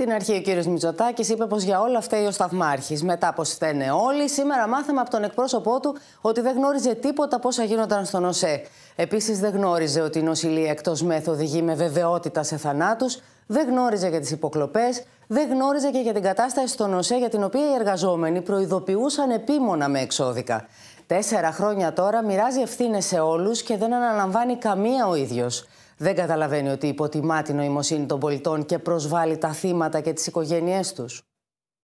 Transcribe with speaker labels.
Speaker 1: Στην αρχή ο κύριος Μητσοτάκης είπε πως για όλα αυτά ο σταυμάρχη, Μετά πως φταίνε όλοι. Σήμερα μάθαμε από τον εκπρόσωπό του ότι δεν γνώριζε τίποτα πόσα γίνονταν στον ΟΣΕ. Επίσης, δεν γνώριζε ότι η νοσηλεία εκτός μέθοδη οδηγεί με βεβαιότητα σε θανάτους, Δεν γνώριζε για τις υποκλοπές. Δεν γνώριζε και για την κατάσταση στον ΟΣΕ για την οποία οι εργαζόμενοι προειδοποιούσαν επίμονα με εξώδικα. Τέσσερα χρόνια τώρα μοιράζει ευθύνες σε όλους και δεν αναλαμβάνει καμία ο ίδιος δεν καταλαβαίνει ότι υποτιμά την νοημοσύνη των πολιτών και προσβάλλει τα θύματα και τις οικογένειές τους.